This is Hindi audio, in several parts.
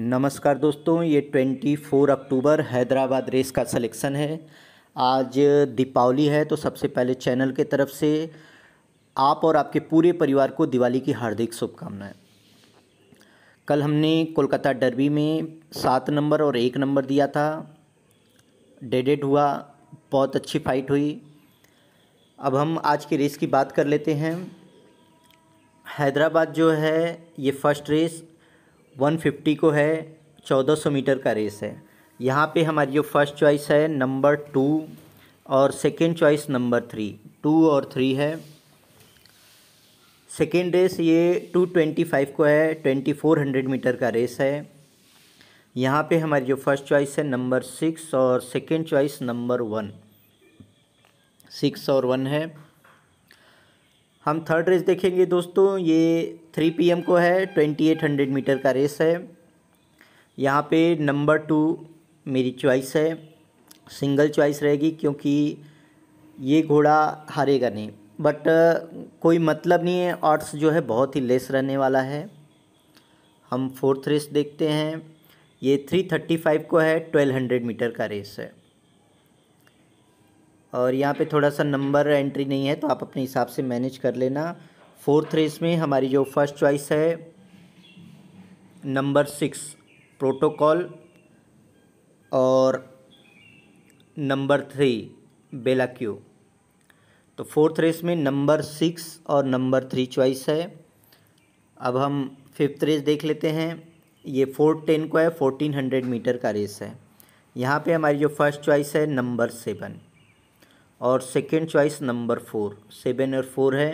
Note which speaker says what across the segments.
Speaker 1: नमस्कार दोस्तों ये 24 अक्टूबर हैदराबाद रेस का सिलेक्शन है आज दीपावली है तो सबसे पहले चैनल के तरफ से आप और आपके पूरे परिवार को दिवाली की हार्दिक शुभकामनाएं कल हमने कोलकाता डर्बी में सात नंबर और एक नंबर दिया था डेडेड हुआ बहुत अच्छी फाइट हुई अब हम आज की रेस की बात कर लेते हैं हैदराबाद जो है ये फर्स्ट रेस 150 को है 1400 मीटर का रेस है यहाँ पे हमारी जो फर्स्ट चॉइस है नंबर टू और second choice number three two और थ्री है सेकेंड रेस ये टू ट्वेंटी फाइव को है ट्वेंटी फोर हंड्रेड मीटर का रेस है यहाँ पे हमारी जो फर्स्ट चॉइस है नंबर सिक्स और second choice number one six और वन है हम थर्ड रेस देखेंगे दोस्तों ये थ्री पीएम को है ट्वेंटी एट हंड्रेड मीटर का रेस है यहाँ पे नंबर टू मेरी चॉइस है सिंगल चॉइस रहेगी क्योंकि ये घोड़ा हारेगा नहीं बट कोई मतलब नहीं है ऑर्ट्स जो है बहुत ही लेस रहने वाला है हम फोर्थ रेस देखते हैं ये थ्री थर्टी फाइव को है ट्वेल्व हंड्रेड मीटर का रेस है और यहाँ पे थोड़ा सा नंबर एंट्री नहीं है तो आप अपने हिसाब से मैनेज कर लेना फोर्थ रेस में हमारी जो फर्स्ट चॉइस है नंबर सिक्स प्रोटोकॉल और नंबर थ्री बेला क्यू तो फोर्थ रेस में नंबर सिक्स और नंबर थ्री चॉइस है अब हम फिफ्थ रेस देख लेते हैं ये फोर टेन को है फोर्टीन हंड्रेड मीटर का रेस है यहाँ पे हमारी जो फर्स्ट चॉइस है नंबर सेवन और second choice number four seven और फोर है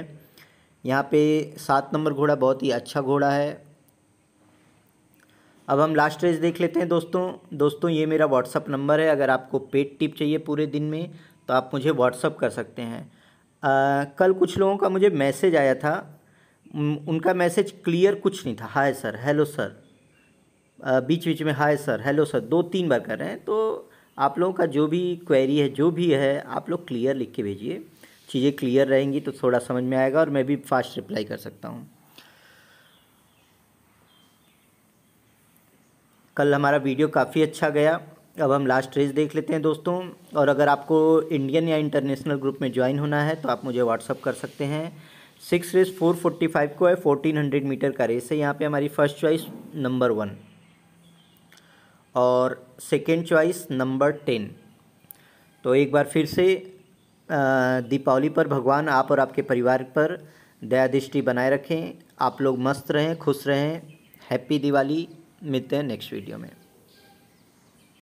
Speaker 1: यहाँ पे सात नंबर घोड़ा बहुत ही अच्छा घोड़ा है अब हम लास्ट रेस देख लेते हैं दोस्तों दोस्तों ये मेरा व्हाट्सअप नंबर है अगर आपको पेड टिप चाहिए पूरे दिन में तो आप मुझे व्हाट्सअप कर सकते हैं आ, कल कुछ लोगों का मुझे मैसेज आया था उनका मैसेज क्लियर कुछ नहीं था हाय सर हेलो सर आ, बीच बीच में हाय सर हेलो सर दो तीन बार कर रहे हैं तो आप लोगों का जो भी क्वेरी है जो भी है आप लोग क्लियर लिख के भेजिए चीज़ें क्लियर रहेंगी तो थोड़ा समझ में आएगा और मैं भी फास्ट रिप्लाई कर सकता हूँ कल हमारा वीडियो काफ़ी अच्छा गया अब हम लास्ट रेस देख लेते हैं दोस्तों और अगर आपको इंडियन या इंटरनेशनल ग्रुप में ज्वाइन होना है तो आप मुझे व्हाट्सअप कर सकते हैं six race four forty five को है फोर्टीन हंड्रेड मीटर का रेस है यहाँ पे हमारी फर्स्ट चॉइस नंबर वन और सेकेंड चॉइस नंबर टेन तो एक बार फिर से दीपावली पर भगवान आप और आपके परिवार पर दया दृष्टि बनाए रखें आप लोग मस्त रहें खुश रहें हैप्पी दिवाली मिलते हैं नेक्स्ट वीडियो में